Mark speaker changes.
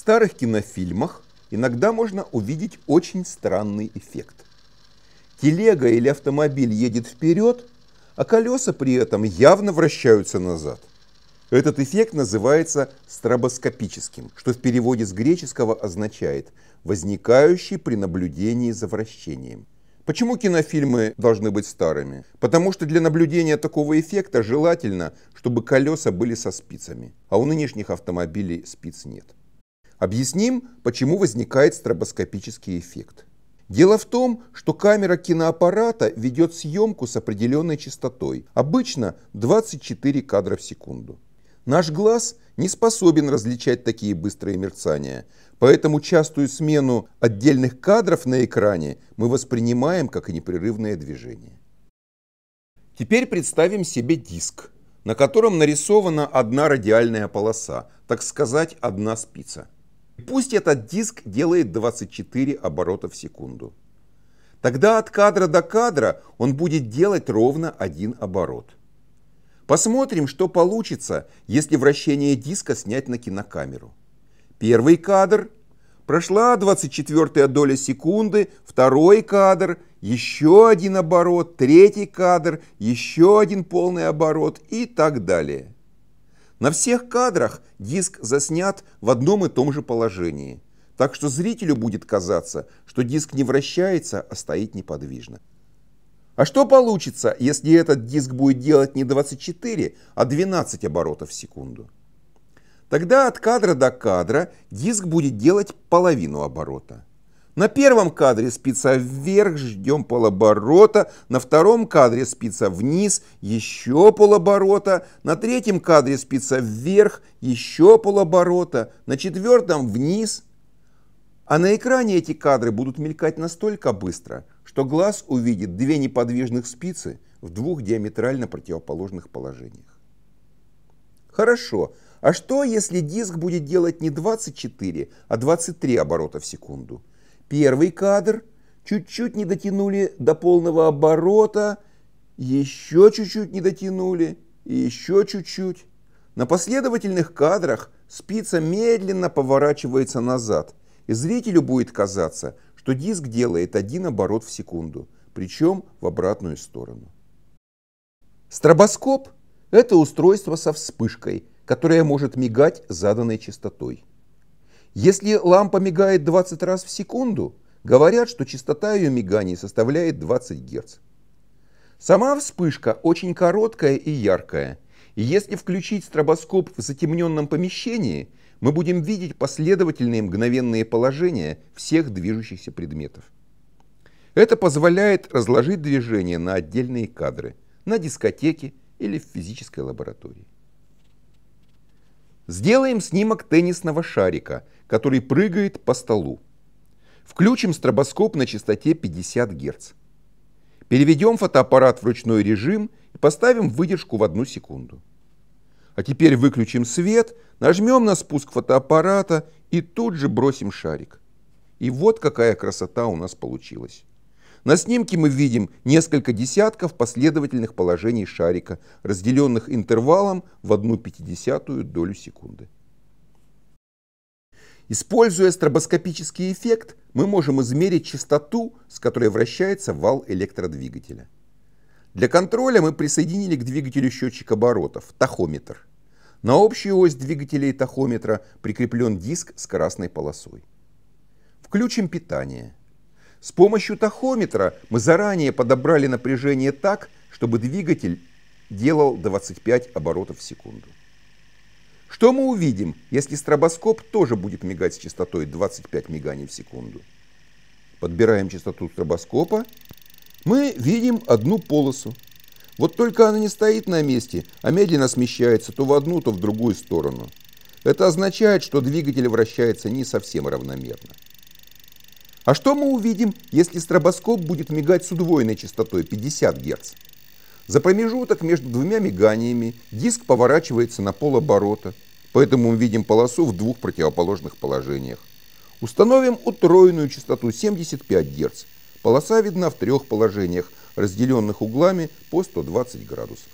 Speaker 1: старых кинофильмах иногда можно увидеть очень странный эффект. Телега или автомобиль едет вперед, а колеса при этом явно вращаются назад. Этот эффект называется стробоскопическим, что в переводе с греческого означает «возникающий при наблюдении за вращением». Почему кинофильмы должны быть старыми? Потому что для наблюдения такого эффекта желательно, чтобы колеса были со спицами, а у нынешних автомобилей спиц нет. Объясним, почему возникает стробоскопический эффект. Дело в том, что камера киноаппарата ведет съемку с определенной частотой, обычно 24 кадра в секунду. Наш глаз не способен различать такие быстрые мерцания, поэтому частую смену отдельных кадров на экране мы воспринимаем как непрерывное движение. Теперь представим себе диск, на котором нарисована одна радиальная полоса, так сказать, одна спица. Пусть этот диск делает 24 оборота в секунду. Тогда от кадра до кадра он будет делать ровно один оборот. Посмотрим, что получится, если вращение диска снять на кинокамеру. Первый кадр. Прошла 24 доля секунды. Второй кадр. Еще один оборот. Третий кадр. Еще один полный оборот и так далее. На всех кадрах диск заснят в одном и том же положении, так что зрителю будет казаться, что диск не вращается, а стоит неподвижно. А что получится, если этот диск будет делать не 24, а 12 оборотов в секунду? Тогда от кадра до кадра диск будет делать половину оборота. На первом кадре спица вверх, ждем полоборота. На втором кадре спица вниз, еще полоборота. На третьем кадре спица вверх, еще полоборота. На четвертом вниз. А на экране эти кадры будут мелькать настолько быстро, что глаз увидит две неподвижных спицы в двух диаметрально противоположных положениях. Хорошо, а что если диск будет делать не 24, а 23 оборота в секунду? Первый кадр чуть-чуть не дотянули до полного оборота, еще чуть-чуть не дотянули, и еще чуть-чуть. На последовательных кадрах спица медленно поворачивается назад, и зрителю будет казаться, что диск делает один оборот в секунду, причем в обратную сторону. Стробоскоп – это устройство со вспышкой, которое может мигать заданной частотой. Если лампа мигает 20 раз в секунду, говорят, что частота ее мигания составляет 20 Гц. Сама вспышка очень короткая и яркая, и если включить стробоскоп в затемненном помещении, мы будем видеть последовательные мгновенные положения всех движущихся предметов. Это позволяет разложить движение на отдельные кадры, на дискотеке или в физической лаборатории. Сделаем снимок теннисного шарика, который прыгает по столу. Включим стробоскоп на частоте 50 Гц. Переведем фотоаппарат в ручной режим и поставим выдержку в одну секунду. А теперь выключим свет, нажмем на спуск фотоаппарата и тут же бросим шарик. И вот какая красота у нас получилась. На снимке мы видим несколько десятков последовательных положений шарика, разделенных интервалом в одну пятидесятую долю секунды. Используя стробоскопический эффект, мы можем измерить частоту, с которой вращается вал электродвигателя. Для контроля мы присоединили к двигателю счетчик оборотов – тахометр. На общую ось двигателя и тахометра прикреплен диск с красной полосой. Включим питание – с помощью тахометра мы заранее подобрали напряжение так, чтобы двигатель делал 25 оборотов в секунду. Что мы увидим, если стробоскоп тоже будет мигать с частотой 25 миганий в секунду? Подбираем частоту стробоскопа. Мы видим одну полосу. Вот только она не стоит на месте, а медленно смещается то в одну, то в другую сторону. Это означает, что двигатель вращается не совсем равномерно. А что мы увидим, если стробоскоп будет мигать с удвоенной частотой 50 Гц? За промежуток между двумя миганиями диск поворачивается на полоборота, поэтому мы видим полосу в двух противоположных положениях. Установим утроенную частоту 75 Гц. Полоса видна в трех положениях, разделенных углами по 120 градусов.